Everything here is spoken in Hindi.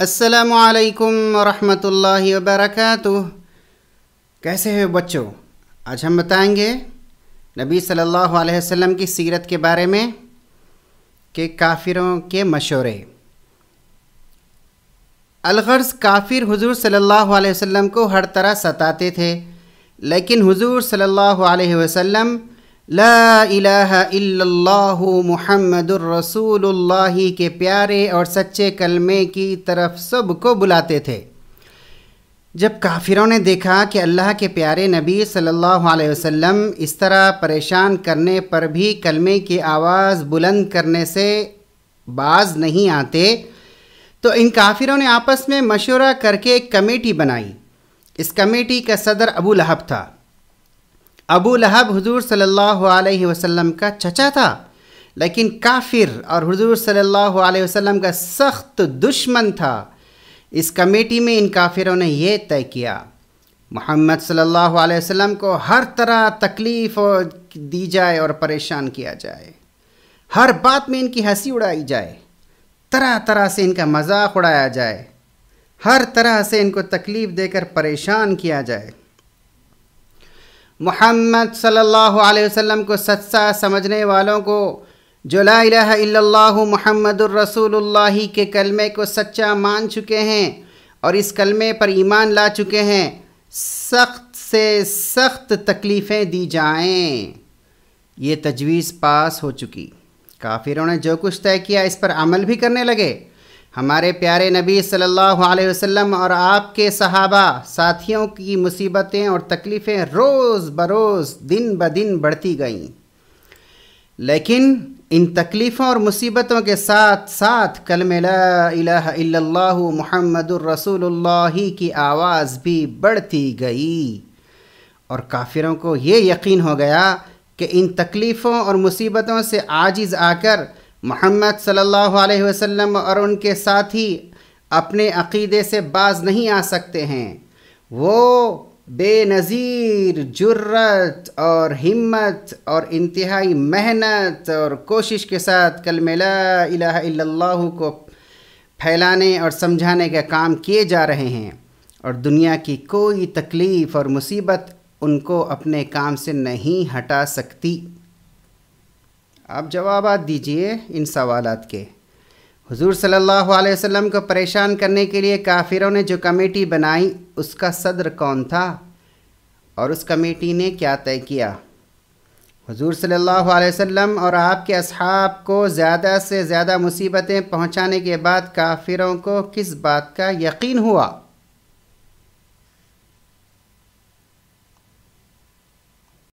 असलकम वरहमतुल्लाहि वबरकatuh कैसे हैं बच्चों आज हम बताएंगे नबी सल्लल्लाहु अलैहि वसल्लम की सीरत के बारे में के काफिरों के मशवरे अलगर्ज़ काफिर हुजूर सल्लल्लाहु अलैहि वसल्लम को हर तरह सताते थे लेकिन हुजूर सल्लल्लाहु अलैहि वसल्लम ला इलाहा इल्लल्लाह मुहम्मदुर रसूलुल्लाह के प्यारे और सच्चे कलमे की तरफ सबको बुलाते थे जब काफिरों ने देखा कि अल्लाह के प्यारे नबी सल्लल्लाहु अलैहि वसल्लम इस तरह परेशान करने पर भी कलमे की आवाज़ बुलंद करने से बाज नहीं आते तो इन काफिरों ने आपस में मशवरा करके एक कमेटी बनाई इस कमेटी का सदर अबू लहब था अबू लहब हजूर सल्लल्लाहु अलैहि वसल्लम का चचा था लेकिन काफिर और हजूर सल्लल्लाहु अलैहि वसल्लम का सख्त दुश्मन था इस कमेटी में इन काफिरों ने यह तय किया मोहम्मद सल्लल्लाहु अलैहि वसल्लम को हर तरह तकलीफ़ दी जाए और परेशान किया जाए हर बात में इनकी हंसी उड़ाई जाए तरह तरह से इनका मजाक उड़ाया जाए हर तरह से इनको तकलीफ़ देकर परेशान किया जाए मोहम्मद सल्लल्लाहु अलैहि वसल्लम को सच्चा समझने वालों को जो ला इलाह रसूलुल्लाह के कलमे को सच्चा मान चुके हैं और इस कलमे पर ईमान ला चुके हैं सख्त से सख्त तकलीफ़ें दी जाएं ये तजवीज़ पास हो चुकी काफिरों ने जो कुछ तय किया इस पर अमल भी करने लगे हमारे प्यारे नबी सल्लल्लाहु अलैहि वसल्लम और आपके सहाबा साथियों की मुसीबतें और तकलीफ़ें रोज़ बरोज़ दिन ब दिन बढ़ती गईं लेकिन इन तकलीफ़ों और मुसीबतों के साथ साथ कल ला मोहम्मद रसूलुल्लाह की आवाज़ भी बढ़ती गई और काफिरों को ये यकीन हो गया कि इन तकलीफ़ों और मुसीबतों से आजिज़ आकर मोहम्मद सल्लल्लाहु अलैहि वसल्लम और उनके साथी अपने अकीदे से बाज नहीं आ सकते हैं वो बेनज़ीर जुर्रत और हिम्मत और इंतहाई मेहनत और कोशिश के साथ कल मिला को फैलाने और समझाने का काम किए जा रहे हैं और दुनिया की कोई तकलीफ़ और मुसीबत उनको अपने काम से नहीं हटा सकती आप जवाब दीजिए इन सवालात के हुजूर सल्लल्लाहु अलैहि वसल्लम को परेशान करने के लिए काफिरों ने जो कमेटी बनाई उसका सदर कौन था और उस कमेटी ने क्या तय किया हुजूर सल्लल्लाहु अलैहि वसल्लम और आपके अब को ज़्यादा से ज़्यादा मुसीबतें पहुंचाने के बाद काफिरों को किस बात का यकीन हुआ